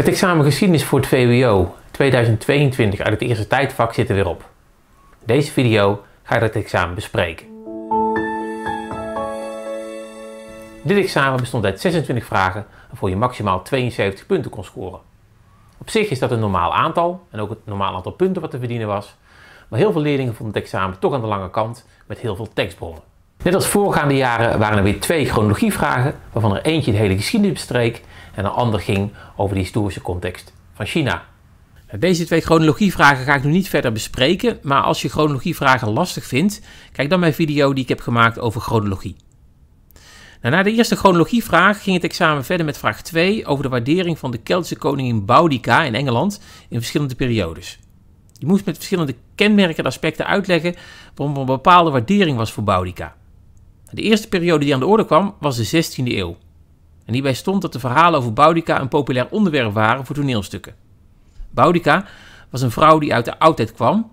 Het examen geschiedenis voor het VWO 2022 uit het eerste tijdvak zit er weer op. In deze video ga ik het examen bespreken. Dit examen bestond uit 26 vragen waarvoor je maximaal 72 punten kon scoren. Op zich is dat een normaal aantal en ook het normaal aantal punten wat te verdienen was, maar heel veel leerlingen vonden het examen toch aan de lange kant met heel veel tekstbronnen. Net als voorgaande jaren waren er weer twee chronologievragen, waarvan er eentje de hele geschiedenis bestreek en een ander ging over de historische context van China. Nou, deze twee chronologievragen ga ik nu niet verder bespreken, maar als je chronologievragen lastig vindt, kijk dan mijn video die ik heb gemaakt over chronologie. Nou, na de eerste chronologievraag ging het examen verder met vraag 2 over de waardering van de Keltische koningin Boudica in Engeland in verschillende periodes. Je moest met verschillende kenmerken en aspecten uitleggen waarom er een bepaalde waardering was voor Boudica. De eerste periode die aan de orde kwam was de 16e eeuw en hierbij stond dat de verhalen over Boudica een populair onderwerp waren voor toneelstukken. Boudica was een vrouw die uit de oudheid kwam.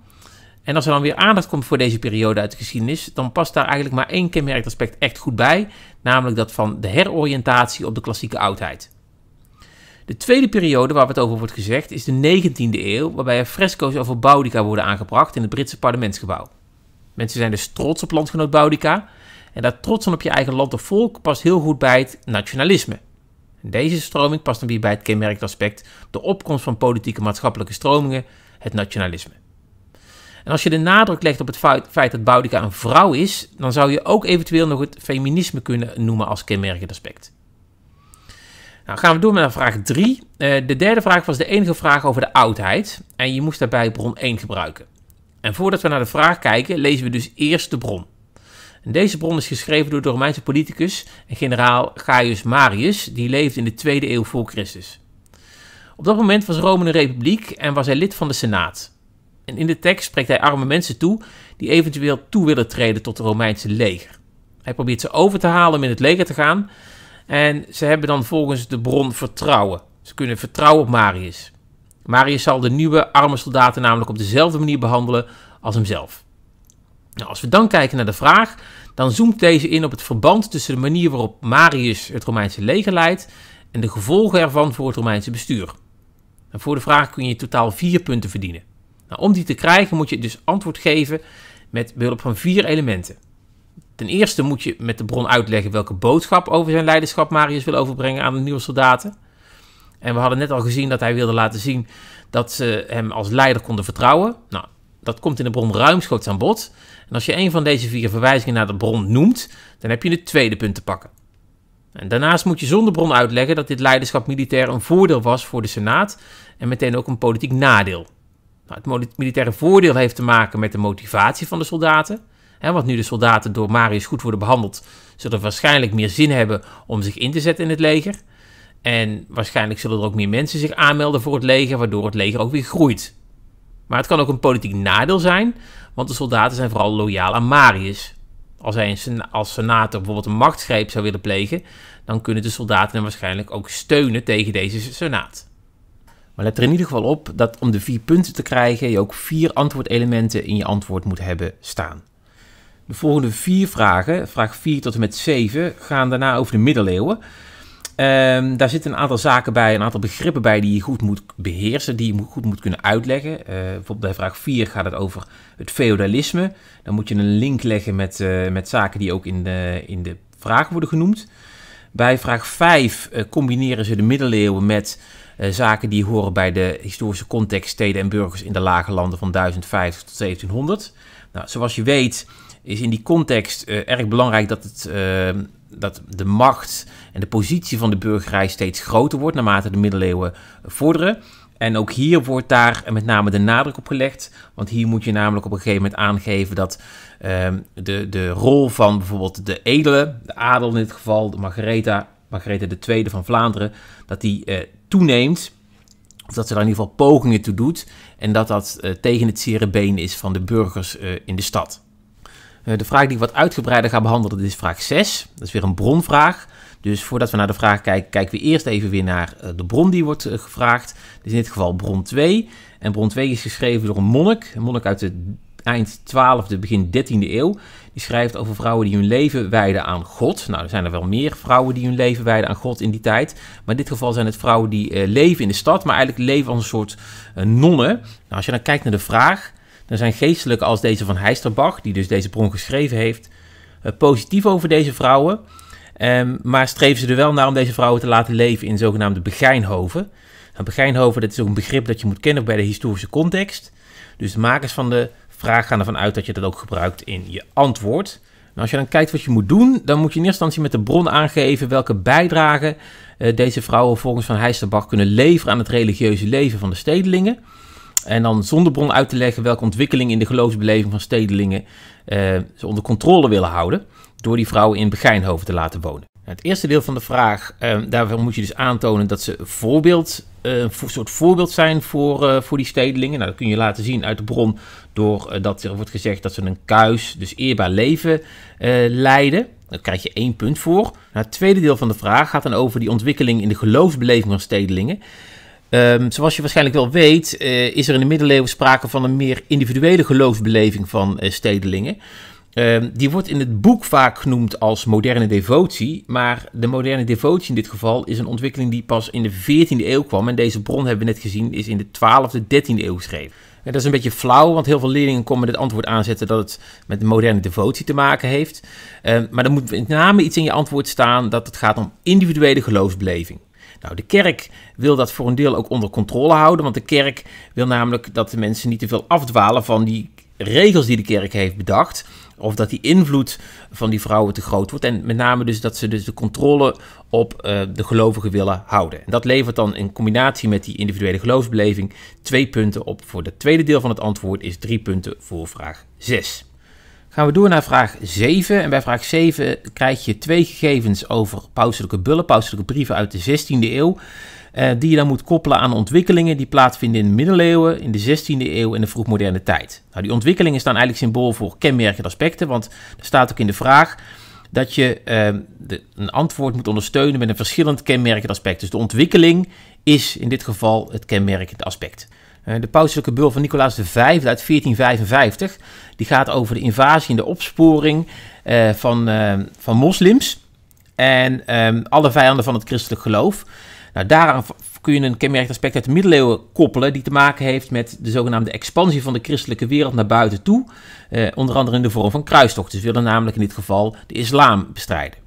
En als er dan weer aandacht komt voor deze periode uit de geschiedenis, dan past daar eigenlijk maar één kenmerkend aspect echt goed bij, namelijk dat van de heroriëntatie op de klassieke oudheid. De tweede periode waar het over wordt gezegd is de 19e eeuw, waarbij er fresco's over Boudica worden aangebracht in het Britse parlementsgebouw. Mensen zijn dus trots op landgenoot Boudica, en dat zijn op je eigen land of volk past heel goed bij het nationalisme. Deze stroming past dan weer bij het kenmerkend aspect de opkomst van politieke maatschappelijke stromingen, het nationalisme. En als je de nadruk legt op het feit dat Boudica een vrouw is, dan zou je ook eventueel nog het feminisme kunnen noemen als kenmerkend aspect. Nou, gaan we door met vraag 3. Eh, de derde vraag was de enige vraag over de oudheid en je moest daarbij bron 1 gebruiken. En voordat we naar de vraag kijken, lezen we dus eerst de bron. Deze bron is geschreven door de Romeinse politicus en generaal Gaius Marius, die leefde in de 2e eeuw voor Christus. Op dat moment was Rome een republiek en was hij lid van de Senaat. En in de tekst spreekt hij arme mensen toe die eventueel toe willen treden tot het Romeinse leger. Hij probeert ze over te halen om in het leger te gaan en ze hebben dan volgens de bron vertrouwen. Ze kunnen vertrouwen op Marius. Marius zal de nieuwe arme soldaten namelijk op dezelfde manier behandelen als hemzelf. Nou, als we dan kijken naar de vraag, dan zoomt deze in op het verband tussen de manier waarop Marius het Romeinse leger leidt en de gevolgen ervan voor het Romeinse bestuur. En nou, voor de vraag kun je in totaal vier punten verdienen. Nou, om die te krijgen moet je dus antwoord geven met behulp van vier elementen. Ten eerste moet je met de bron uitleggen welke boodschap over zijn leiderschap Marius wil overbrengen aan de nieuwe soldaten. En we hadden net al gezien dat hij wilde laten zien dat ze hem als leider konden vertrouwen. Nou, dat komt in de bron ruimschoots aan bod. En als je een van deze vier verwijzingen naar de bron noemt, dan heb je het tweede punt te pakken. En daarnaast moet je zonder bron uitleggen dat dit leiderschap militair een voordeel was voor de Senaat en meteen ook een politiek nadeel. Nou, het militaire voordeel heeft te maken met de motivatie van de soldaten. Hè, want nu de soldaten door Marius goed worden behandeld, zullen waarschijnlijk meer zin hebben om zich in te zetten in het leger. En waarschijnlijk zullen er ook meer mensen zich aanmelden voor het leger, waardoor het leger ook weer groeit. Maar het kan ook een politiek nadeel zijn, want de soldaten zijn vooral loyaal aan Marius. Als hij een, als senator bijvoorbeeld een machtsgreep zou willen plegen, dan kunnen de soldaten hem waarschijnlijk ook steunen tegen deze senaat. Maar let er in ieder geval op dat om de vier punten te krijgen je ook vier antwoordelementen in je antwoord moet hebben staan. De volgende vier vragen, vraag 4 tot en met 7, gaan daarna over de middeleeuwen. Ehm, daar zitten een aantal zaken bij, een aantal begrippen bij die je goed moet beheersen, die je goed moet kunnen uitleggen. Eh, bijvoorbeeld bij vraag 4 gaat het over het feudalisme. Dan moet je een link leggen met, eh, met zaken die ook in de, in de vraag worden genoemd. Bij vraag 5 eh, combineren ze de middeleeuwen met zaken die horen bij de historische context steden en burgers in de lage landen van 1050 tot 1700. Nou, zoals je weet is in die context erg belangrijk dat het ehm, dat de macht en de positie van de burgerij steeds groter wordt naarmate de middeleeuwen vorderen. En ook hier wordt daar met name de nadruk op gelegd. Want hier moet je namelijk op een gegeven moment aangeven dat ehm, de, de rol van bijvoorbeeld de edelen, de adel in dit geval, de Margaretha, Margaretha II van Vlaanderen, dat die eh, toeneemt. Of dat ze daar in ieder geval pogingen toe doet. En dat dat eh, tegen het zere been is van de burgers eh, in de stad. Eh, de vraag die ik wat uitgebreider ga behandelen, dat is vraag 6. Dat is weer een bronvraag. Dus voordat we naar de vraag kijken, kijken we eerst even weer naar eh, de bron die wordt eh, gevraagd. Dus in dit geval bron 2. En bron 2 is geschreven door een monnik, een monnik uit de eind 12e, begin 13e eeuw. Die schrijft over vrouwen die hun leven wijden aan God. Nou, er zijn er wel meer vrouwen die hun leven wijden aan God in die tijd. Maar in dit geval zijn het vrouwen die leven in de stad, maar eigenlijk leven als een soort nonnen. Nou, als je dan kijkt naar de vraag, er zijn geestelijken als deze van Heisterbach, die dus deze bron geschreven heeft, eh, positief over deze vrouwen. Ehm, maar streven ze er wel naar om deze vrouwen te laten leven in zogenaamde begijnhoven. Nou, begijnhoven, dat is ook een begrip dat je moet kennen bij de historische context. Dus de makers van de vraag gaan ervan uit dat je dat ook gebruikt in je antwoord. als je dan kijkt wat je moet doen, dan moet je in eerste instantie met de bron aangeven welke bijdrage eh, deze vrouwen volgens Van Heisterbach kunnen leveren aan het religieuze leven van de stedelingen. En dan zonder bron uit te leggen welke ontwikkeling in de geloofsbeleving van stedelingen eh, ze onder controle willen houden. Door die vrouwen in Begijnhoven te laten wonen. Nou, het eerste deel van de vraag, ehm, daarvoor moet je dus aantonen dat ze voorbeeld, eh, een soort voorbeeld zijn voor, eh, voor die stedelingen. Nou, dat kun je laten zien uit de bron doordat eh, er wordt gezegd dat ze een kuis, dus eerbaar leven eh, leiden. Daar krijg je één punt voor. Nou, het tweede deel van de vraag gaat dan over die ontwikkeling in de geloofsbeleving van stedelingen. Ehm, zoals je waarschijnlijk wel weet, eh, is er in de middeleeuwen sprake van een meer individuele geloofsbeleving van eh, stedelingen. Ehm, die wordt in het boek vaak genoemd als moderne devotie, maar de moderne devotie in dit geval is een ontwikkeling die pas in de 14e eeuw kwam. En deze bron hebben we net gezien, is in de 12e, 13e eeuw geschreven. En dat is een beetje flauw, want heel veel leerlingen komen het antwoord aanzetten dat het met de moderne devotie te maken heeft. Ehm, maar dan moet met name iets in je antwoord staan dat het gaat om individuele geloofsbeleving. Nou, de kerk wil dat voor een deel ook onder controle houden, want de kerk wil namelijk dat de mensen niet te veel afdwalen van die regels die de kerk heeft bedacht. Of dat die invloed van die vrouwen te groot wordt. En met name dus dat ze dus de controle op eh, de gelovigen willen houden. En dat levert dan in combinatie met die individuele geloofsbeleving twee punten op voor het tweede deel van het antwoord is drie punten voor vraag 6. Gaan we door naar vraag 7. En bij vraag 7 krijg je twee gegevens over pauselijke bullen, pauselijke brieven uit de 16e eeuw. Eh, die je dan moet koppelen aan ontwikkelingen die plaatsvinden in de middeleeuwen, in de 16e eeuw en de vroegmoderne tijd. Nou, die ontwikkelingen staan eigenlijk symbool voor kenmerkende aspecten, want er staat ook in de vraag dat je eh, een antwoord moet ondersteunen met een verschillend kenmerkend aspect. Dus de ontwikkeling is in dit geval het kenmerkend aspect. Eh, de pauselijke bul van Nicolaas V uit 1455. Die gaat over de invasie en de opsporing eh, van, ehm, van moslims. En ehm, alle vijanden van het christelijk geloof. Nou, daaraan kun je een kenmerkend aspect uit de middeleeuwen koppelen, die te maken heeft met de zogenaamde expansie van de christelijke wereld naar buiten toe, eh, onder andere in de vorm van kruistochten. Ze willen namelijk in dit geval de islam bestrijden.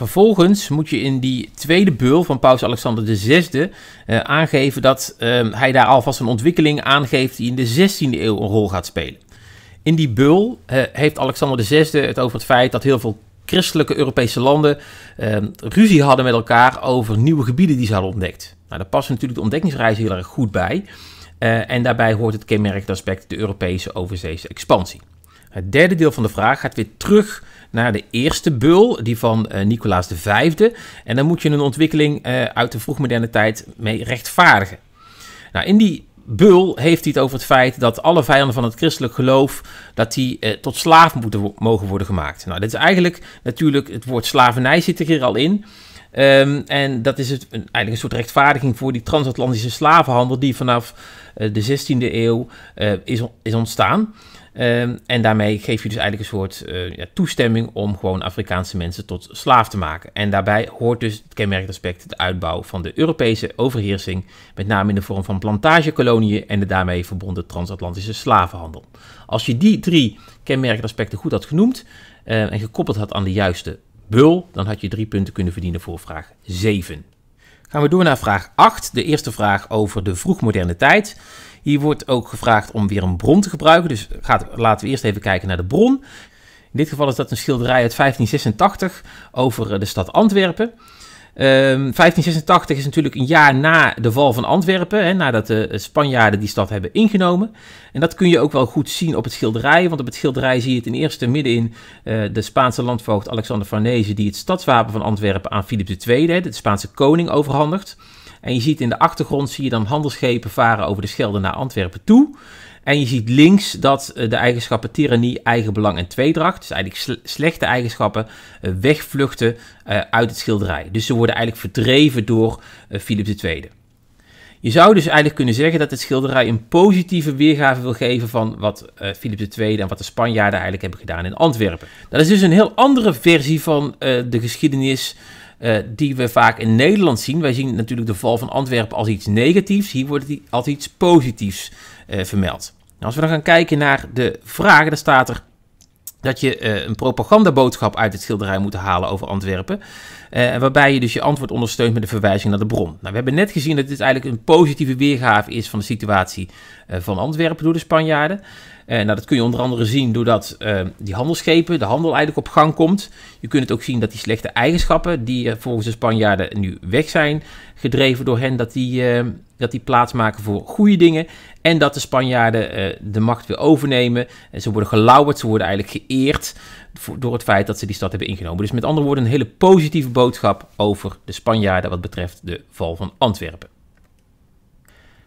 Vervolgens moet je in die tweede beul van Paus Alexander VI uh, eh, aangeven dat ehm, hij daar alvast een ontwikkeling aangeeft die in de 16e eeuw een rol gaat spelen. In die beul eh, heeft Alexander VI het over het feit dat heel veel christelijke Europese landen ehm, ruzie hadden met elkaar over nieuwe gebieden die ze hadden ontdekt. Nou, daar past natuurlijk de ontdekkingsreis heel erg goed bij. Eh, en daarbij hoort het kenmerkend aspect de Europese overzeese expansie. Het derde deel van de vraag gaat weer terug naar de eerste bul die van uh, Nicolaas V. En dan moet je een ontwikkeling eh, uit de vroegmoderne tijd mee rechtvaardigen. Nou, in die Bul heeft hij het over het feit dat alle vijanden van het christelijk geloof dat die eh, tot slaaf moeten mogen worden gemaakt. Nou, dit is eigenlijk natuurlijk het woord slavernij zit er hier al in. Ehm, en dat is het, een, eigenlijk een soort rechtvaardiging voor die transatlantische slavenhandel die vanaf de 16e eeuw is, is ontstaan. Ehm, en daarmee geef je dus eigenlijk een soort eh, ja, toestemming om gewoon Afrikaanse mensen tot slaaf te maken. En daarbij hoort dus het kenmerkend aspect de uitbouw van de Europese overheersing, met name in de vorm van plantagekoloniën en de daarmee verbonden transatlantische slavenhandel. Als je die drie kenmerkende aspecten goed had genoemd eh, en gekoppeld had aan de juiste bul, dan had je drie punten kunnen verdienen voor vraag 7. Gaan we door naar vraag 8, de eerste vraag over de vroegmoderne tijd. Hier wordt ook gevraagd om weer een bron te gebruiken. Dus gaat, laten we eerst even kijken naar de bron. In dit geval is dat een schilderij uit 1586 over eh, de stad Antwerpen. 1586 ehm, is natuurlijk een jaar na de val van Antwerpen, hè, nadat de eh, Spanjaarden die stad hebben ingenomen. En dat kun je ook wel goed zien op het schilderij, want op het schilderij zie je het in eerste middenin uh, de Spaanse landvoogd Alexander Farnese, die het stadswapen van Antwerpen aan Filip II, hè, de Spaanse koning, overhandigt. En je ziet in de achtergrond zie je dan handelsschepen varen over de Schelde naar Antwerpen toe. En je ziet links dat eh, de eigenschappen tirannie, eigenbelang en tweedracht, dus eigenlijk slechte eigenschappen, eh, wegvluchten eh, uit het schilderij. Dus ze worden eigenlijk verdreven door Philips II. Je zou dus eigenlijk kunnen zeggen dat het schilderij een positieve weergave wil geven van wat uh, II en wat de Spanjaarden eigenlijk hebben gedaan in Antwerpen. Dat is dus een heel andere versie van de geschiedenis eh, die we vaak in Nederland zien. Wij zien natuurlijk de val van Antwerpen als iets negatiefs. Hier wordt hij als iets positiefs eh, vermeld. Nou, als we dan gaan kijken naar de vragen, dan staat er dat je eh, een propagandaboodschap uit het schilderij moet halen over Antwerpen. waarbij je dus je antwoord ondersteunt met een verwijzing naar de bron. Nou, we hebben net gezien dat dit eigenlijk een positieve weergave is van de situatie van Antwerpen door de Spanjaarden. Eh, nou, dat kun je onder andere zien doordat eh, die handelsschepen, de handel eigenlijk op gang komt. Je kunt het ook zien dat die slechte eigenschappen, die eh, volgens de Spanjaarden nu weg zijn, gedreven door hen, dat die, dat die maken voor goede dingen. En dat de Spanjaarden de macht weer overnemen. En ze worden gelauwerd, ze worden eigenlijk geëerd door het feit dat ze die stad hebben ingenomen. Dus met andere woorden, een hele positieve boodschap over de Spanjaarden wat betreft de val van Antwerpen.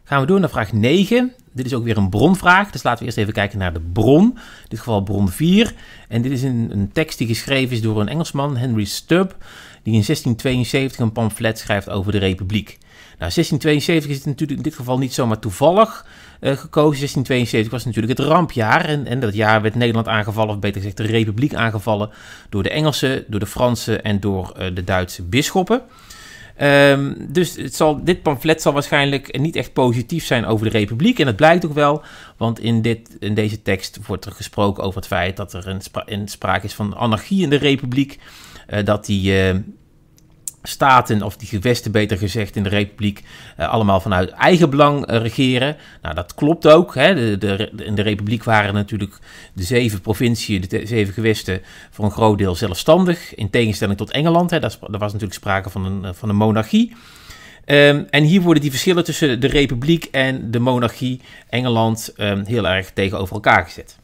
Gaan we door naar vraag 9. Dit is ook weer een bronvraag, dus laten we eerst even kijken naar de bron. In dit geval bron 4. En dit is een, een tekst die geschreven is door een Engelsman, Henry Stubb, die in 1672 een pamflet schrijft over de Republiek. Nou, 1672 is natuurlijk in dit geval niet zomaar toevallig eh, gekozen. 1672 was natuurlijk het rampjaar. En, en, dat jaar werd Nederland aangevallen, of beter gezegd de Republiek aangevallen, door de Engelsen, door de Fransen en door eh, de Duitse bisschoppen. Ehm, dus het zal, dit pamflet zal waarschijnlijk niet echt positief zijn over de Republiek. En dat blijkt ook wel, want in, dit, in deze tekst wordt er gesproken over het feit dat er een, spra sprake is van anarchie in de Republiek. Eh, dat die. Ehm, staten, of die gewesten beter gezegd in de republiek, eh, allemaal vanuit eigen belang eh, regeren. Nou, dat klopt ook. Hè. De, de, in de republiek waren natuurlijk de zeven provinciën, de zeven gewesten, voor een groot deel zelfstandig. In tegenstelling tot Engeland, hè. Daar, was natuurlijk sprake van een, van een monarchie. Ehm, en hier worden die verschillen tussen de republiek en de monarchie Engeland ehm, heel erg tegenover elkaar gezet.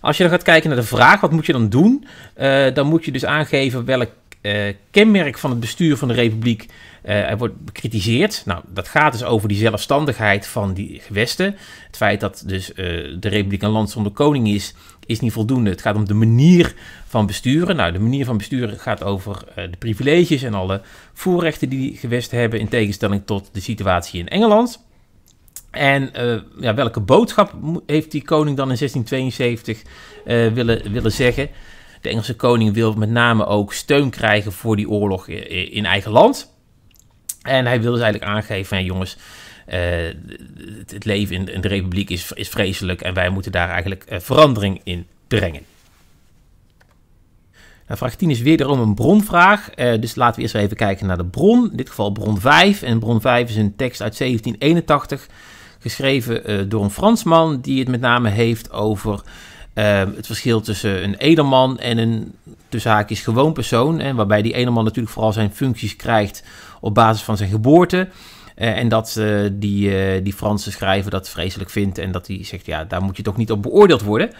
Als je dan gaat kijken naar de vraag, wat moet je dan doen? Eh, dan moet je dus aangeven welk eh, kenmerk van het bestuur van de Republiek eh, er wordt bekritiseerd. Nou, dat gaat dus over die zelfstandigheid van die gewesten. Het feit dat dus eh, de Republiek een land zonder koning is, is niet voldoende. Het gaat om de manier van besturen. Nou, de manier van besturen gaat over de privileges en alle voorrechten die die gewesten hebben, in tegenstelling tot de situatie in Engeland. En ja, welke boodschap heeft die koning dan in 1672 willen, willen zeggen? De Engelse koning wil met name ook steun krijgen voor die oorlog in eigen land. En hij wil dus eigenlijk aangeven, jongens, eh, het leven in, de republiek is, is vreselijk en wij moeten daar eigenlijk eh, verandering in brengen. Nou, vraag 10 is wederom een bronvraag, eh, dus laten we eerst even kijken naar de bron. In dit geval bron 5 en bron 5 is een tekst uit 1781 geschreven door een Fransman die het met name heeft over Ehm, het verschil tussen een edelman en een tussen haakjes gewoon persoon. En waarbij die edelman natuurlijk vooral zijn functies krijgt op basis van zijn geboorte. Eh, en dat eh, die, eh, die Franse schrijver dat vreselijk vindt. En dat hij zegt, ja, daar moet je toch niet op beoordeeld worden.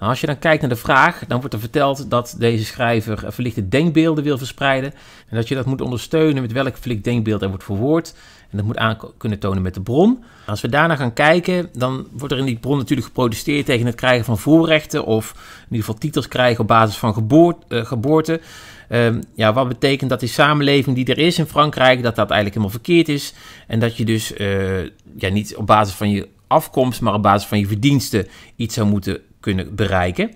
Nou, als je dan kijkt naar de vraag, dan wordt er verteld dat deze schrijver verlichte denkbeelden wil verspreiden. En dat je dat moet ondersteunen met welk verlicht denkbeeld er wordt verwoord. En dat moet aan kunnen tonen met de bron. Als we daarna gaan kijken, dan wordt er in die bron natuurlijk geprotesteerd tegen het krijgen van voorrechten. Of in ieder geval titels krijgen op basis van eh, geboorte. Ehm, ja, wat betekent dat die samenleving die er is in Frankrijk, dat dat eigenlijk helemaal verkeerd is. En dat je dus eh, ja, niet op basis van je afkomst, maar op basis van je verdiensten iets zou moeten kunnen bereiken.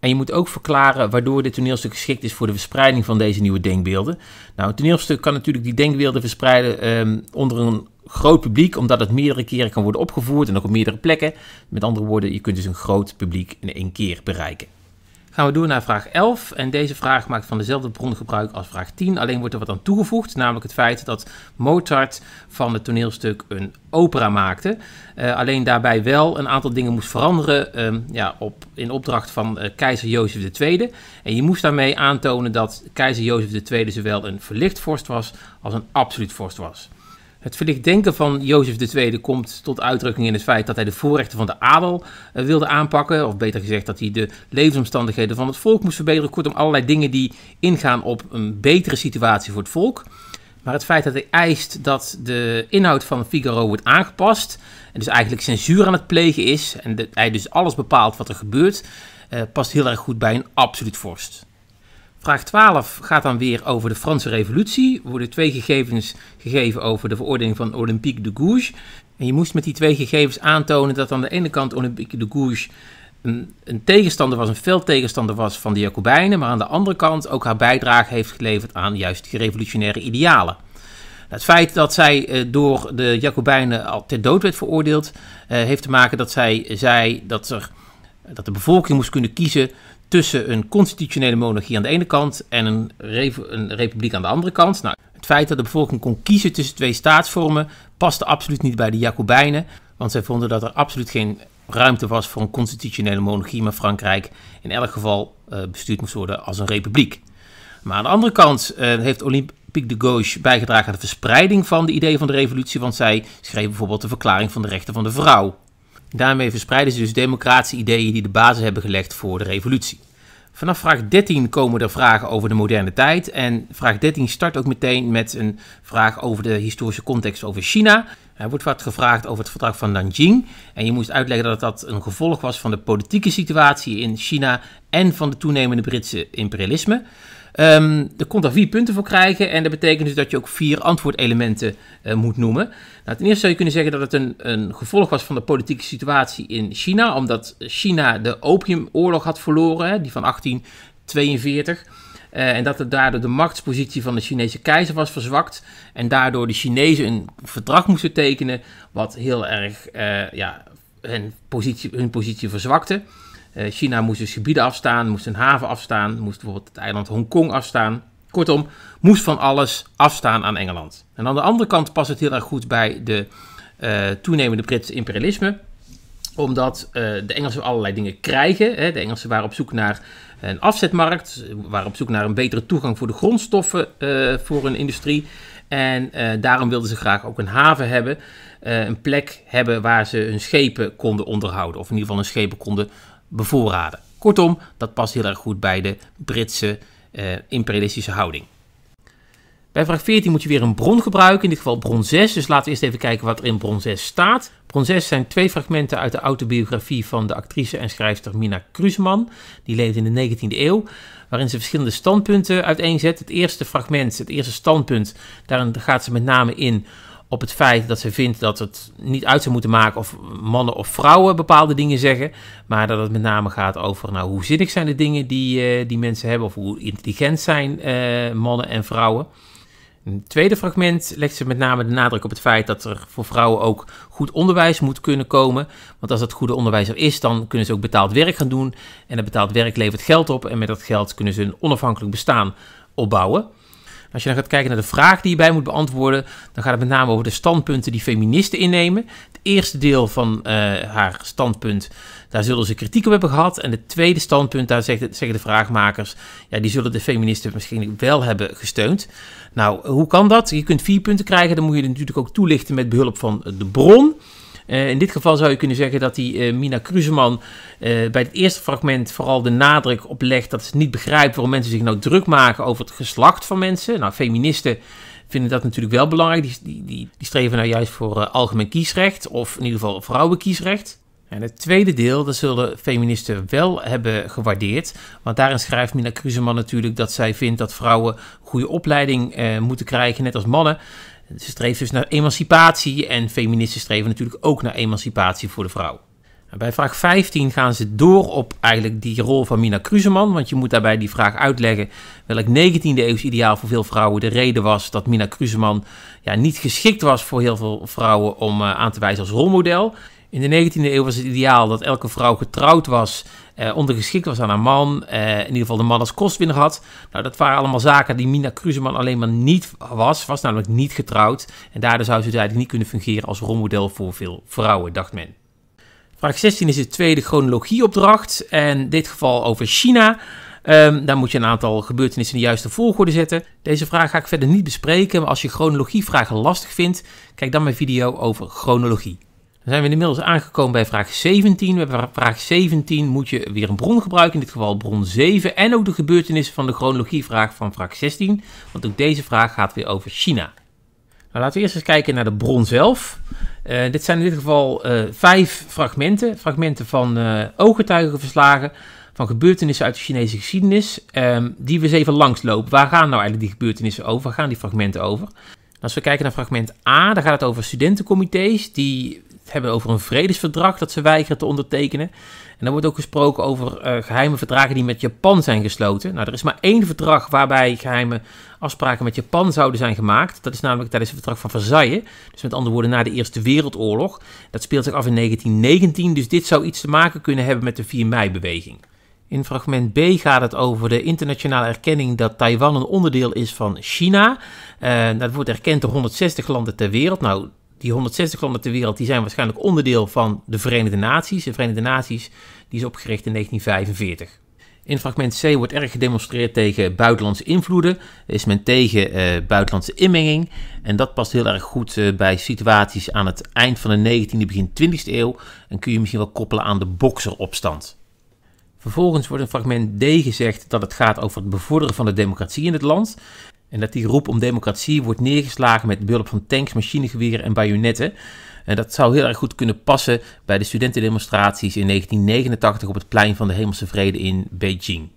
En je moet ook verklaren waardoor dit toneelstuk geschikt is voor de verspreiding van deze nieuwe denkbeelden. Nou, het toneelstuk kan natuurlijk die denkbeelden verspreiden ehm, onder een groot publiek, omdat het meerdere keren kan worden opgevoerd en ook op meerdere plekken. Met andere woorden, je kunt dus een groot publiek in één keer bereiken. Gaan we door naar vraag 11. En deze vraag maakt van dezelfde bron gebruik als vraag 10. Alleen wordt er wat aan toegevoegd, namelijk het feit dat Mozart van het toneelstuk een opera maakte. Eh, alleen daarbij wel een aantal dingen moest veranderen ehm, ja, op, in opdracht van uh, keizer Jozef II. En je moest daarmee aantonen dat keizer Jozef II zowel een verlicht vorst was als een absoluut vorst was. Het verlicht denken van Jozef II komt tot uitdrukking in het feit dat hij de voorrechten van de adel eh, wilde aanpakken. Of beter gezegd, dat hij de levensomstandigheden van het volk moest verbeteren. Kortom, allerlei dingen die ingaan op een betere situatie voor het volk. Maar het feit dat hij eist dat de inhoud van Figaro wordt aangepast. En dus eigenlijk censuur aan het plegen is. En dat hij dus alles bepaalt wat er gebeurt. Eh, past heel erg goed bij een absoluut vorst. Vraag 12 gaat dan weer over de Franse Revolutie. Er worden twee gegevens gegeven over de veroordeling van Olympique de Gouges. En je moest met die twee gegevens aantonen dat aan de ene kant Olympique de Gouges een, een tegenstander was, een tegenstander was van de Jacobijnen, maar aan de andere kant ook haar bijdrage heeft geleverd aan juist die revolutionaire idealen. Nou, het feit dat zij eh, door de Jacobijnen al ter dood werd veroordeeld, eh, heeft te maken dat zij zei dat, dat de bevolking moest kunnen kiezen tussen een constitutionele monarchie aan de ene kant en een, een republiek aan de andere kant. Nou, het feit dat de bevolking kon kiezen tussen twee staatsvormen paste absoluut niet bij de Jacobijnen, want zij vonden dat er absoluut geen ruimte was voor een constitutionele monarchie, maar Frankrijk in elk geval eh, bestuurd moest worden als een republiek. Maar aan de andere kant eh, heeft Olympique de Gauche bijgedragen aan de verspreiding van de ideeën van de revolutie, want zij schreef bijvoorbeeld de verklaring van de rechten van de vrouw. Daarmee verspreiden ze dus democratische ideeën die de basis hebben gelegd voor de revolutie. Vanaf vraag 13 komen er vragen over de moderne tijd. En vraag 13 start ook meteen met een vraag over de historische context over China. Er wordt wat gevraagd over het verdrag van Nanjing. En je moest uitleggen dat dat een gevolg was van de politieke situatie in China en van de toenemende Britse imperialisme. Um, er komt daar vier punten voor krijgen en dat betekent dus dat je ook vier antwoordelementen eh, moet noemen. Nou, ten eerste zou je kunnen zeggen dat het een, een gevolg was van de politieke situatie in China, omdat China de opiumoorlog had verloren, hè, die van 1842. Eh, en dat het daardoor de machtspositie van de Chinese keizer was verzwakt. En daardoor de Chinezen een verdrag moesten tekenen. Wat heel erg eh, ja, hun, positie, hun positie verzwakte. Eh, China moest dus gebieden afstaan, moest een haven afstaan, moest bijvoorbeeld het eiland Hongkong afstaan. Kortom, moest van alles afstaan aan Engeland. En aan de andere kant past het heel erg goed bij de eh, toenemende Britse imperialisme omdat eh, de Engelsen allerlei dingen krijgen. Hè. De Engelsen waren op zoek naar een afzetmarkt, waren op zoek naar een betere toegang voor de grondstoffen voor hun industrie. En daarom wilden ze graag ook een haven hebben, een plek hebben waar ze hun schepen konden onderhouden. Of in ieder geval hun schepen konden bevoorraden. Kortom, dat past heel erg goed bij de Britse eh, imperialistische houding. Bij vraag 14 moet je weer een bron gebruiken, in dit geval bron 6. Dus laten we eerst even kijken wat er in bron 6 staat. Bron 6 zijn twee fragmenten uit de autobiografie van de actrice en schrijfster Mina Kruseman. Die leefde in de 19e eeuw, waarin ze verschillende standpunten uiteenzet. Het eerste fragment, het eerste standpunt, daarin gaat ze met name in op het feit dat ze vindt dat het niet uit zou moeten maken of mannen of vrouwen bepaalde dingen zeggen. Maar dat het met name gaat over nou, hoe zinnig zijn de dingen die, eh, die mensen hebben of hoe intelligent zijn eh, mannen en vrouwen. Een het tweede fragment legt ze met name de nadruk op het feit dat er voor vrouwen ook goed onderwijs moet kunnen komen. Want als dat goede onderwijs er is, dan kunnen ze ook betaald werk gaan doen. En dat betaald werk levert geld op en met dat geld kunnen ze een onafhankelijk bestaan opbouwen. Als je dan gaat kijken naar de vraag die je bij moet beantwoorden, dan gaat het met name over de standpunten die feministen innemen. Het eerste deel van eh, haar standpunt, daar zullen ze kritiek op hebben gehad. En het tweede standpunt, daar zeggen de vraagmakers, ja, die zullen de feministen misschien wel hebben gesteund. Nou, hoe kan dat? Je kunt vier punten krijgen, dan moet je het natuurlijk ook toelichten met behulp van de bron. Eh, in dit geval zou je kunnen zeggen dat die uh, Mina Kruseman eh, bij het eerste fragment vooral de nadruk oplegt dat ze niet begrijpt waarom mensen zich nou druk maken over het geslacht van mensen. Nou, feministen vinden dat natuurlijk wel belangrijk. Die, die, die, streven nou juist voor algemeen kiesrecht of in ieder geval vrouwenkiesrecht. En het tweede deel, dat zullen feministen wel hebben gewaardeerd. Want daarin schrijft Mina Kruseman natuurlijk dat zij vindt dat vrouwen goede opleiding moeten krijgen, net als mannen. Ze streven dus naar emancipatie en feministen streven natuurlijk ook naar emancipatie voor de vrouw. Nou, bij vraag 15 gaan ze door op eigenlijk die rol van Mina Kruseman. Want je moet daarbij die vraag uitleggen welk 19e eeuws ideaal voor veel vrouwen de reden was dat Mina Kruseman ja, niet geschikt was voor heel veel vrouwen om eh, aan te wijzen als rolmodel. In de 19e eeuw was het ideaal dat elke vrouw getrouwd was eh, ondergeschikt was aan haar man. Eh, in ieder geval de man als kostwinner had. Nou, dat waren allemaal zaken die Mina Kruseman alleen maar niet was. Was namelijk niet getrouwd. En daardoor zou ze dus eigenlijk niet kunnen fungeren als rolmodel voor veel vrouwen, dacht men. Vraag 16 is de tweede chronologieopdracht. En in dit geval over China. Ehm, daar moet je een aantal gebeurtenissen in de juiste volgorde zetten. Deze vraag ga ik verder niet bespreken, maar als je chronologievragen lastig vindt, kijk dan mijn video over chronologie. Dan zijn we inmiddels aangekomen bij vraag 17. Bij vraag 17 moet je weer een bron gebruiken, in dit geval bron 7. En ook de gebeurtenissen van de chronologievraag van vraag 16. Want ook deze vraag gaat weer over China. Nou, laten we eerst eens kijken naar de bron zelf. Eh, dit zijn in dit geval uh, vijf fragmenten. Fragmenten van uh, ooggetuigenverslagen van gebeurtenissen uit de Chinese geschiedenis. Ehm, die we eens even langslopen. Waar gaan nou eigenlijk die gebeurtenissen over? Waar gaan die fragmenten over? Nou, als we kijken naar fragment A, dan gaat het over studentencomité's die hebben over een vredesverdrag dat ze weigeren te ondertekenen. En dan wordt ook gesproken over eh, geheime verdragen die met Japan zijn gesloten. Nou, er is maar één verdrag waarbij geheime afspraken met Japan zouden zijn gemaakt. Dat is namelijk tijdens het verdrag van Versailles. Dus met andere woorden, na de Eerste Wereldoorlog. Dat speelt zich af in 1919. Dus dit zou iets te maken kunnen hebben met de 4 mei-beweging. In fragment B gaat het over de internationale erkenning dat Taiwan een onderdeel is van China. Uh, dat wordt erkend door 160 landen ter wereld. Nou, die 160 landen ter wereld die zijn waarschijnlijk onderdeel van de Verenigde Naties. De Verenigde Naties die is opgericht in 1945. In fragment C wordt erg gedemonstreerd tegen buitenlandse invloeden. Is men tegen eh, buitenlandse inmenging. En dat past heel erg goed eh, bij situaties aan het eind van de 19e, begin 20e eeuw. En kun je misschien wel koppelen aan de bokseropstand. Vervolgens wordt in fragment D gezegd dat het gaat over het bevorderen van de democratie in het land. En dat die roep om democratie wordt neergeslagen met behulp van tanks, machinegeweren en bajonetten. En dat zou heel erg goed kunnen passen bij de studentendemonstraties in 1989 op het plein van de Hemelse Vrede in Beijing.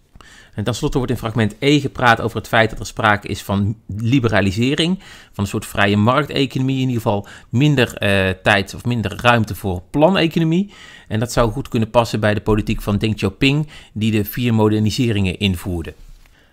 En tenslotte wordt in fragment E gepraat over het feit dat er sprake is van liberalisering, van een soort vrije markteconomie, in ieder geval minder eh, tijd of minder ruimte voor planeconomie. En dat zou goed kunnen passen bij de politiek van Deng Xiaoping, die de vier moderniseringen invoerde.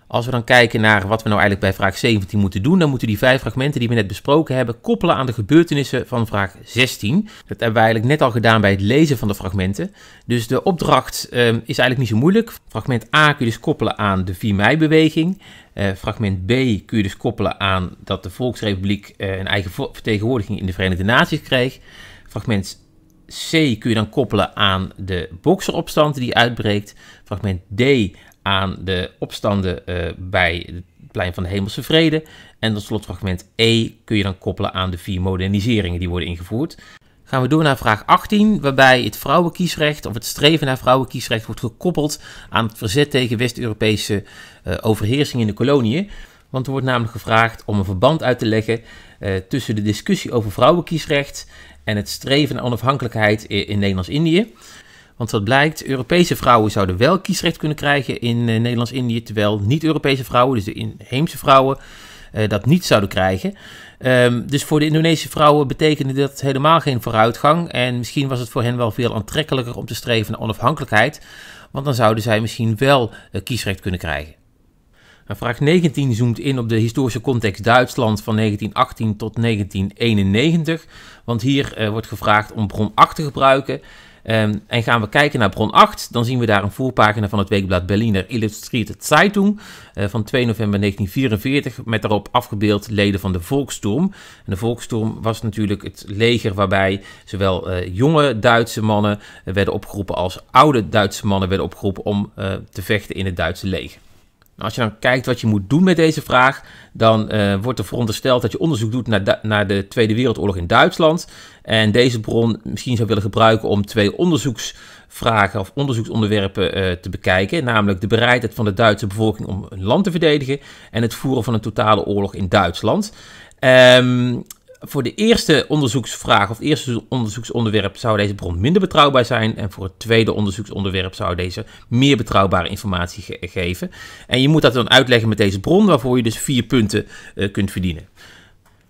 Als we dan kijken naar wat we nou eigenlijk bij vraag 17 moeten doen, dan moeten die vijf fragmenten die we net besproken hebben koppelen aan de gebeurtenissen van vraag 16. Dat hebben we eigenlijk net al gedaan bij het lezen van de fragmenten. Dus de opdracht eh, is eigenlijk niet zo moeilijk. Fragment A kun je dus koppelen aan de 4 mei-beweging. Eh, fragment B kun je dus koppelen aan dat de Volksrepubliek eh, een eigen vertegenwoordiging in de Verenigde Naties kreeg. Fragment C kun je dan koppelen aan de bokseropstand die uitbreekt. Fragment D aan de opstanden eh, bij het plein van de hemelse vrede. En dat slotfragment E kun je dan koppelen aan de vier moderniseringen die worden ingevoerd. Gaan we door naar vraag 18, waarbij het vrouwenkiesrecht of het streven naar vrouwenkiesrecht wordt gekoppeld aan het verzet tegen West-Europese eh, overheersing in de koloniën. Want er wordt namelijk gevraagd om een verband uit te leggen eh, tussen de discussie over vrouwenkiesrecht en het streven naar onafhankelijkheid in, in Nederlands-Indië. Want wat blijkt, Europese vrouwen zouden wel kiesrecht kunnen krijgen in eh, Nederlands-Indië, terwijl niet-Europese vrouwen, dus de inheemse vrouwen, eh, dat niet zouden krijgen. Ehm, dus voor de Indonesische vrouwen betekende dat helemaal geen vooruitgang. En misschien was het voor hen wel veel aantrekkelijker om te streven naar onafhankelijkheid, want dan zouden zij misschien wel eh, kiesrecht kunnen krijgen. Nou, vraag 19 zoomt in op de historische context Duitsland van 1918 tot 1991. Want hier wordt gevraagd om bron 8 te gebruiken. Ehm, en gaan we kijken naar bron 8, dan zien we daar een voorpagina van het weekblad Berliner Illustrierte Zeitung eh, van 2 november 1944 met daarop afgebeeld leden van de Volkssturm. En de Volkssturm was natuurlijk het leger waarbij zowel eh, jonge Duitse mannen eh, werden opgeroepen als oude Duitse mannen werden opgeroepen om te vechten in het Duitse leger. Nou, als je dan kijkt wat je moet doen met deze vraag, dan uh, wordt er verondersteld dat je onderzoek doet naar, naar, de Tweede Wereldoorlog in Duitsland. En deze bron misschien zou willen gebruiken om twee onderzoeksvragen of onderzoeksonderwerpen eh, te bekijken. Namelijk de bereidheid van de Duitse bevolking om een land te verdedigen en het voeren van een totale oorlog in Duitsland. Um, voor de eerste onderzoeksvraag of eerste onderzoeksonderwerp zou deze bron minder betrouwbaar zijn. En voor het tweede onderzoeksonderwerp zou deze meer betrouwbare informatie geven. En je moet dat dan uitleggen met deze bron, waarvoor je dus vier punten eh, kunt verdienen.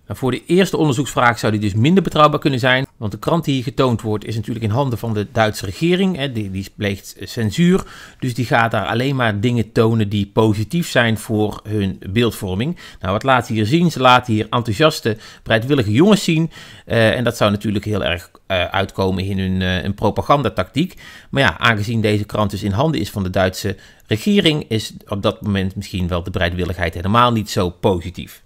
Maar nou, voor de eerste onderzoeksvraag zou die dus minder betrouwbaar kunnen zijn, want de krant die hier getoond wordt is natuurlijk in handen van de Duitse regering, hè, die, die pleegt censuur, dus die gaat daar alleen maar dingen tonen die positief zijn voor hun beeldvorming. Nou, wat laat ze hier zien? Ze laten hier enthousiaste, bereidwillige jongens zien, eh, en dat zou natuurlijk heel erg eh, uitkomen in hun uh, een propagandatactiek. Maar ja, aangezien deze krant dus in handen is van de Duitse regering, is op dat moment misschien wel de bereidwilligheid helemaal niet zo positief.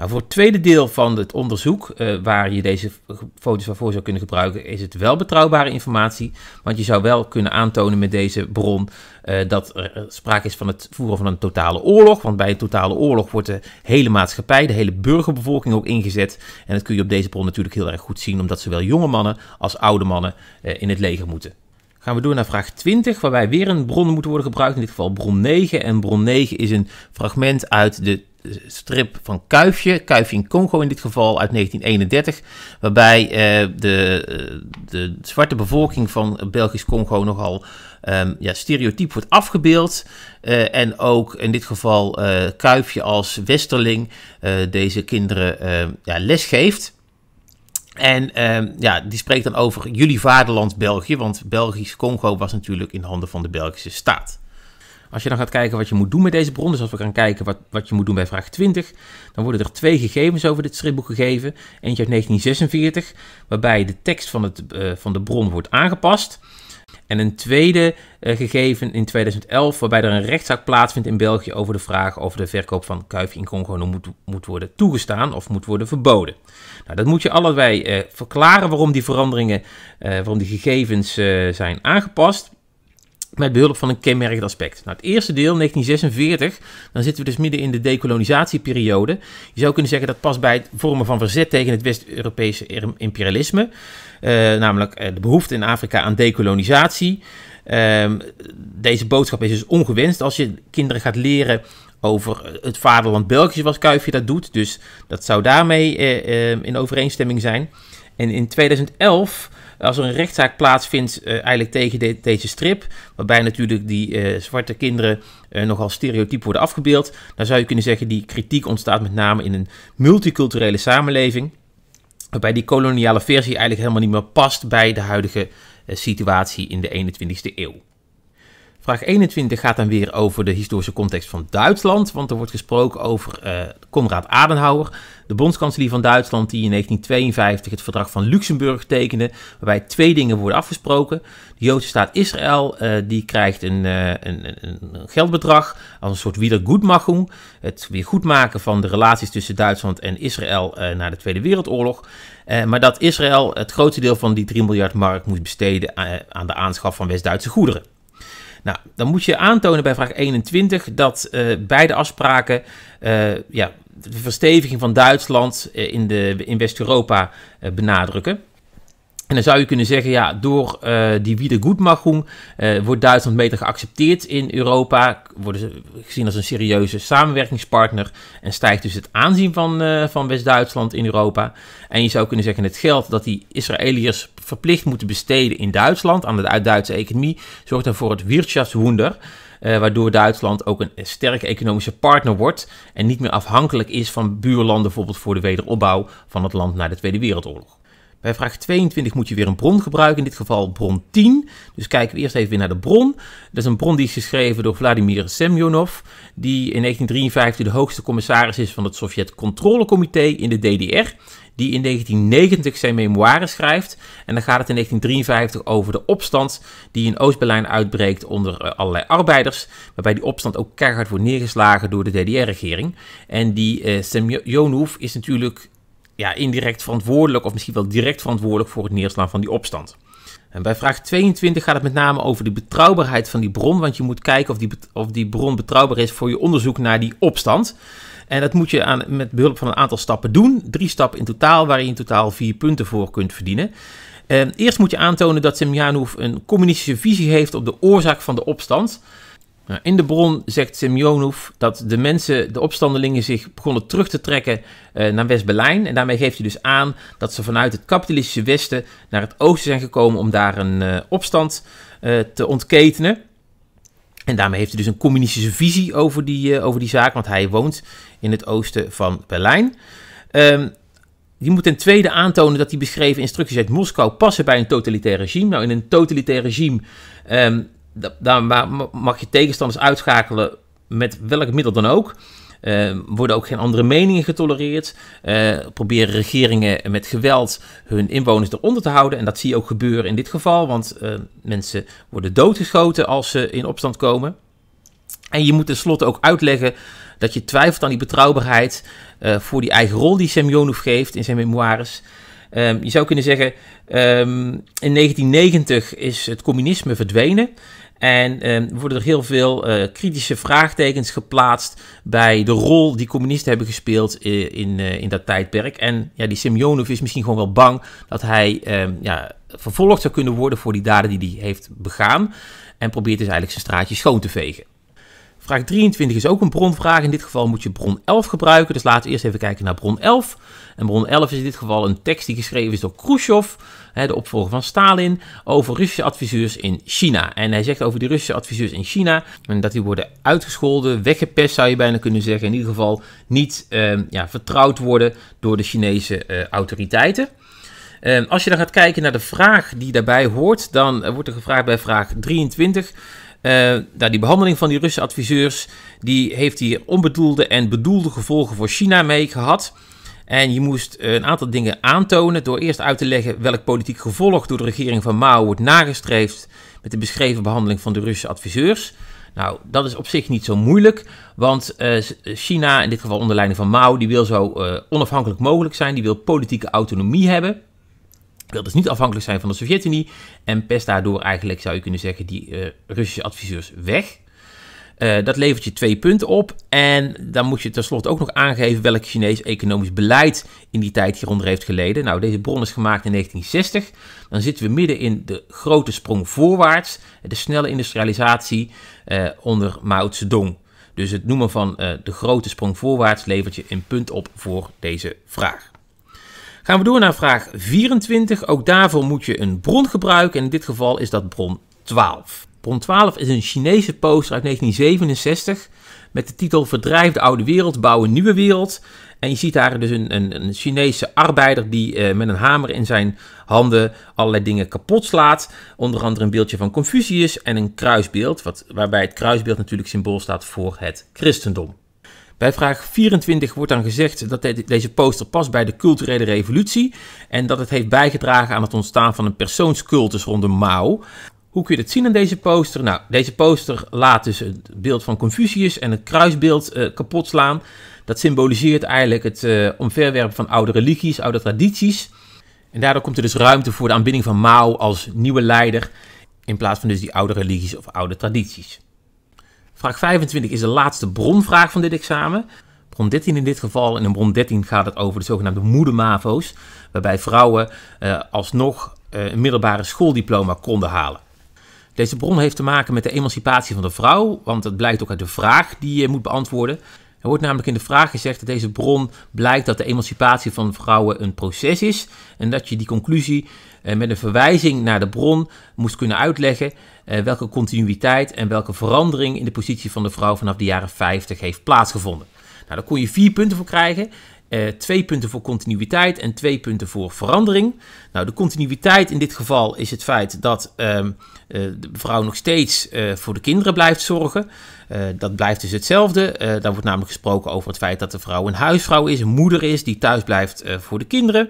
Nou, voor het tweede deel van het onderzoek, eh, waar je deze foto's voor zou kunnen gebruiken, is het wel betrouwbare informatie. Want je zou wel kunnen aantonen met deze bron eh, dat er sprake is van het voeren van een totale oorlog. Want bij een totale oorlog wordt de hele maatschappij, de hele burgerbevolking ook ingezet. En dat kun je op deze bron natuurlijk heel erg goed zien, omdat zowel jonge mannen als oude mannen eh, in het leger moeten gaan we door naar vraag 20, waarbij weer een bron moet worden gebruikt. In dit geval bron 9. En bron 9 is een fragment uit de strip van Kuifje, Kuifje in Congo in dit geval uit 1931, waarbij eh, de, eh, de zwarte bevolking van Belgisch Congo nogal ehm, ja, stereotyp wordt afgebeeld. Eh, en ook in dit geval uh, Kuifje als westerling deze kinderen ehm, ja, les geeft. En ehm, ja, die spreekt dan over jullie vaderland België, want Belgisch Congo was natuurlijk in handen van de Belgische staat. Als je dan gaat kijken wat je moet doen met deze bron, dus als we gaan kijken wat, wat je moet doen bij vraag 20, dan worden er twee gegevens over dit stripboek gegeven. Eentje uit 1946, waarbij de tekst van, het, eh, van de bron wordt aangepast. En een tweede eh, gegeven in 2011, waarbij er een rechtszaak plaatsvindt in België over de vraag of de verkoop van kuifje in Congo moet, moet worden toegestaan of moet worden verboden. Nou, dat moet je allebei eh, verklaren waarom die veranderingen, eh, waarom die gegevens zijn aangepast met behulp van een kenmerkend aspect. Nou, het eerste deel, 1946, dan zitten we dus midden in de decolonisatieperiode. Je zou kunnen zeggen dat past bij het vormen van verzet tegen het West-Europese imperialisme. Eh, namelijk eh, de behoefte in Afrika aan decolonisatie. Ehm, deze boodschap is dus ongewenst als je kinderen gaat leren over het vaderland België, zoals Kuifje dat doet. Dus dat zou daarmee eh, ehm, in overeenstemming zijn. En in 2011 als er een rechtszaak plaatsvindt eh, eigenlijk tegen deze strip, waarbij natuurlijk die eh, zwarte kinderen uh, nogal stereotyp worden afgebeeld, dan zou je kunnen zeggen die kritiek ontstaat met name in een multiculturele samenleving, waarbij die koloniale versie eigenlijk helemaal niet meer past bij de huidige situatie in de 21ste eeuw. Vraag 21 gaat dan weer over de historische context van Duitsland, want er wordt gesproken over uh, Konrad Adenauer, de bondskanselier van Duitsland, die in 1952 het verdrag van Luxemburg tekende, waarbij twee dingen worden afgesproken. De Joodse staat Israël, eh, die krijgt eh, een, een, een, geldbedrag als een soort wiedergoedmachung, het weer goedmaken van de relaties tussen Duitsland en Israël na de Tweede Wereldoorlog. maar dat Israël het grootste deel van die 3 miljard mark moest besteden aan de aanschaf van West-Duitse goederen. Nou, dan moet je aantonen bij vraag 21 dat eh, beide afspraken eh, ja, de versteviging van Duitsland eh, in, de, in West-Europa benadrukken. En dan zou je kunnen zeggen, ja, door eh, die Wiedergutmachung uh, wordt Duitsland beter geaccepteerd in Europa, worden ze gezien als een serieuze samenwerkingspartner en stijgt dus het aanzien van, eh, van West-Duitsland in Europa. En je zou kunnen zeggen, het geld dat die Israëliërs verplicht moeten besteden in Duitsland aan de Duitse economie, zorgt dan voor het Wirtschaftswunder. waardoor Duitsland ook een sterke economische partner wordt en niet meer afhankelijk is van buurlanden, bijvoorbeeld voor de wederopbouw van het land na de Tweede Wereldoorlog. Bij vraag 22 moet je weer een bron gebruiken, in dit geval bron 10. Dus kijken we eerst even weer naar de bron. Dat is een bron die is geschreven door Vladimir Semyonov, die in 1953 de hoogste commissaris is van het Sovjet-controlecomité in de DDR, die in 1990 zijn memoires schrijft. En dan gaat het in 1953 over de opstand die in Oost-Berlijn uitbreekt onder eh, allerlei arbeiders, waarbij die opstand ook keihard wordt neergeslagen door de DDR-regering. En die eh, Semyonov is natuurlijk ja, indirect verantwoordelijk of misschien wel direct verantwoordelijk voor het neerslaan van die opstand. En bij vraag 22 gaat het met name over de betrouwbaarheid van die bron, want je moet kijken of die, of die bron betrouwbaar is voor je onderzoek naar die opstand. En dat moet je aan, met behulp van een aantal stappen doen, drie stappen in totaal, waar je in totaal vier punten voor kunt verdienen. eerst moet je aantonen dat Semjanov een communistische visie heeft op de oorzaak van de opstand. In de bron zegt Semyonov dat de mensen, de opstandelingen, zich begonnen terug te trekken eh, naar West-Berlijn. En daarmee geeft hij dus aan dat ze vanuit het kapitalistische Westen naar het oosten zijn gekomen om daar een eh, opstand eh, te ontketenen. En daarmee heeft hij dus een communistische visie over die, over die zaak, want hij woont in het oosten van Berlijn. Um, ehm, die moet ten tweede aantonen dat die beschreven instructies uit Moskou passen bij een totalitair regime. Nou, in een totalitair regime ehm, daar mag je tegenstanders uitschakelen met welk middel dan ook. Uh, worden ook geen andere meningen getolereerd. Eh, proberen regeringen met geweld hun inwoners eronder te houden. En dat zie je ook gebeuren in dit geval, want eh, mensen worden doodgeschoten als ze in opstand komen. En je moet tenslotte ook uitleggen dat je twijfelt aan die betrouwbaarheid voor die eigen rol die Semyonov geeft in zijn memoires. Ehm, je zou kunnen zeggen, ehm, in 1990 is het communisme verdwenen. En ehm, worden er heel veel eh, kritische vraagtekens geplaatst bij de rol die communisten hebben gespeeld eh, in, in, eh, in dat tijdperk. En ja, die Semyonov is misschien gewoon wel bang dat hij ehm, ja, vervolgd zou kunnen worden voor die daden die hij heeft begaan. En probeert dus eigenlijk zijn straatje schoon te vegen. Vraag 23 is ook een bronvraag. In dit geval moet je bron 11 gebruiken. Dus laten we eerst even kijken naar bron 11. En bron 11 is in dit geval een tekst die geschreven is door Khrushchev, de opvolger van Stalin, over Russische adviseurs in China. En hij zegt over die Russische adviseurs in China dat die worden uitgescholden, weggepest zou je bijna kunnen zeggen. In ieder geval niet ehm, ja, vertrouwd worden door de Chinese eh, autoriteiten. Ehm, als je dan gaat kijken naar de vraag die daarbij hoort, dan eh, wordt er gevraagd bij vraag 23. Eh, nou, die behandeling van die Russische adviseurs, die heeft hier onbedoelde en bedoelde gevolgen voor China mee gehad. En je moest een aantal dingen aantonen door eerst uit te leggen welk politiek gevolg door de regering van Mao wordt nagestreefd met de beschreven behandeling van de Russische adviseurs. Nou, dat is op zich niet zo moeilijk, want eh, China, in dit geval onder leiding van Mao, die wil zo eh, onafhankelijk mogelijk zijn, die wil politieke autonomie hebben wil dus niet afhankelijk zijn van de Sovjet-Unie en pest daardoor eigenlijk, zou je kunnen zeggen, die eh, Russische adviseurs weg. Eh, dat levert je twee punten op. En dan moet je tenslotte ook nog aangeven welk Chinees economisch beleid in die tijd hieronder heeft geleden. Nou, deze bron is gemaakt in 1960. Dan zitten we midden in de grote sprong voorwaarts, de snelle industrialisatie eh, onder Mao Zedong. Dus het noemen van de grote sprong voorwaarts levert je een punt op voor deze vraag. Gaan we door naar vraag 24. Ook daarvoor moet je een bron gebruiken. En in dit geval is dat bron 12. Bron 12 is een Chinese poster uit 1967 met de titel Verdrijf de oude wereld, bouw een nieuwe wereld. En je ziet daar dus een, een, een Chinese arbeider die eh, met een hamer in zijn handen allerlei dingen kapot slaat. Onder andere een beeldje van Confucius en een kruisbeeld, wat, waarbij het kruisbeeld natuurlijk symbool staat voor het christendom. Bij vraag 24 wordt dan gezegd dat deze poster past bij de culturele revolutie en dat het heeft bijgedragen aan het ontstaan van een persoonscultus rondom Mao. Hoe kun je dat zien aan deze poster? Nou, deze poster laat dus het beeld van Confucius en het kruisbeeld uh, kapot slaan. Dat symboliseert eigenlijk het uh, omverwerpen van oude religies, oude tradities. En daardoor komt er dus ruimte voor de aanbidding van Mao als nieuwe leider, in plaats van dus die oude religies of oude tradities. Vraag 25 is de laatste bronvraag van dit examen. Bron 13 in dit geval. En in bron 13 gaat het over de zogenaamde moedermavo's. Waarbij vrouwen eh, alsnog eh, een middelbare schooldiploma konden halen. Deze bron heeft te maken met de emancipatie van de vrouw. Want dat blijkt ook uit de vraag die je moet beantwoorden. Er wordt namelijk in de vraag gezegd dat deze bron blijkt dat de emancipatie van vrouwen een proces is en dat je die conclusie eh, met een verwijzing naar de bron moest kunnen uitleggen eh, welke continuïteit en welke verandering in de positie van de vrouw vanaf de jaren 50 heeft plaatsgevonden. Nou, daar kon je vier punten voor krijgen eh, twee punten voor continuïteit en twee punten voor verandering. Nou, de continuïteit in dit geval is het feit dat ehm, eh, de vrouw nog steeds eh, voor de kinderen blijft zorgen. dat blijft dus hetzelfde. daar wordt namelijk gesproken over het feit dat de vrouw een huisvrouw is, een moeder is, die thuis blijft voor de kinderen.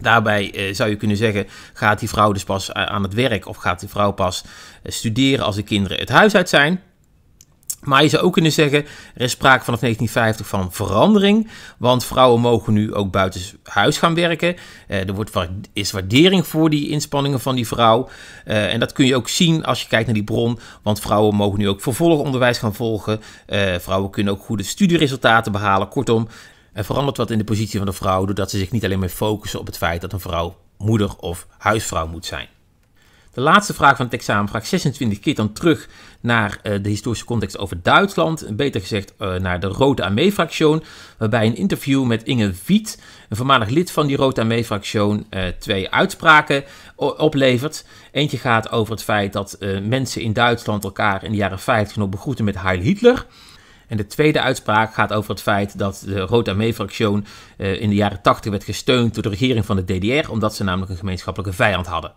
Daarbij zou je kunnen zeggen, gaat die vrouw dus pas aan het werk of gaat die vrouw pas studeren als de kinderen het huis uit zijn? Maar je zou ook kunnen zeggen, er is sprake vanaf 1950 van verandering, want vrouwen mogen nu ook buiten huis gaan werken. Eh, er wordt, is waardering voor die inspanningen van die vrouw. Eh, en dat kun je ook zien als je kijkt naar die bron, want vrouwen mogen nu ook vervolgonderwijs gaan volgen. Eh, vrouwen kunnen ook goede studieresultaten behalen. Kortom, er verandert wat in de positie van de vrouw, doordat ze zich niet alleen meer focussen op het feit dat een vrouw moeder of huisvrouw moet zijn. De laatste vraag van het examen, vraag 26, keer dan terug naar eh, de historische context over Duitsland. Beter gezegd eh, naar de Rode Armee-fractie, waarbij een interview met Inge Wiet, een voormalig lid van die Rode Armee-fractie, eh, twee uitspraken oplevert. Eentje gaat over het feit dat mensen in Duitsland elkaar in de jaren 50 nog begroeten met Heil Hitler. En de tweede uitspraak gaat over het feit dat de Rode Armee-fractie in de jaren 80 werd gesteund door de regering van de DDR, omdat ze namelijk een gemeenschappelijke vijand hadden.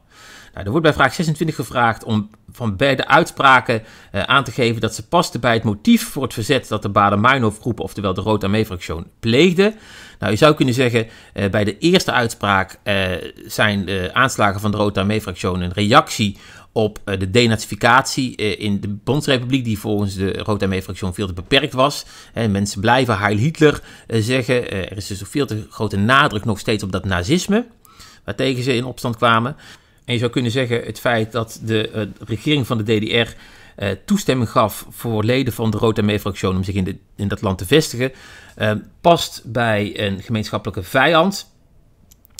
Nou, er wordt bij vraag 26 gevraagd om van beide uitspraken eh, aan te geven dat ze pasten bij het motief voor het verzet dat de Baden-Meinhof-groep, oftewel de Rood Armee-fractie, pleegde. Nou, je zou kunnen zeggen, uh, bij de eerste uitspraak eh, zijn de aanslagen van de Rood armee een reactie op de denazificatie in de Bondsrepubliek, die volgens de Rood Armee-fractie veel te beperkt was. mensen blijven Heil Hitler zeggen. Er is dus veel te grote nadruk nog steeds op dat nazisme, waartegen ze in opstand kwamen. En je zou kunnen zeggen, het feit dat de eh, regering van de DDR eh, toestemming gaf voor leden van de Rood armee om zich in, in, dat land te vestigen, eh, past bij een gemeenschappelijke vijand.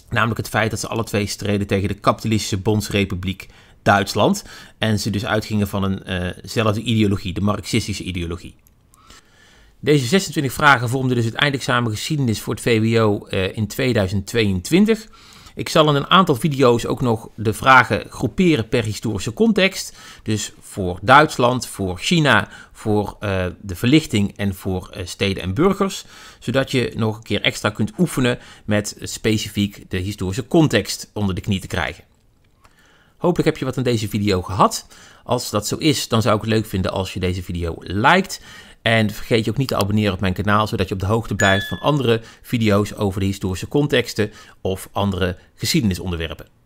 Namelijk het feit dat ze alle twee streden tegen de kapitalistische bondsrepubliek Duitsland. En ze dus uitgingen van eenzelfde ideologie, de marxistische ideologie. Deze 26 vragen vormden dus het eindexamen geschiedenis voor het VWO in 2022. Ik zal in een aantal video's ook nog de vragen groeperen per historische context. Dus voor Duitsland, voor China, voor eh, de verlichting en voor eh, steden en burgers. Zodat je nog een keer extra kunt oefenen met specifiek de historische context onder de knie te krijgen. Hopelijk heb je wat aan deze video gehad. Als dat zo is, dan zou ik het leuk vinden als je deze video liked. En vergeet je ook niet te abonneren op mijn kanaal, zodat je op de hoogte blijft van andere video's over de historische contexten of andere geschiedenisonderwerpen.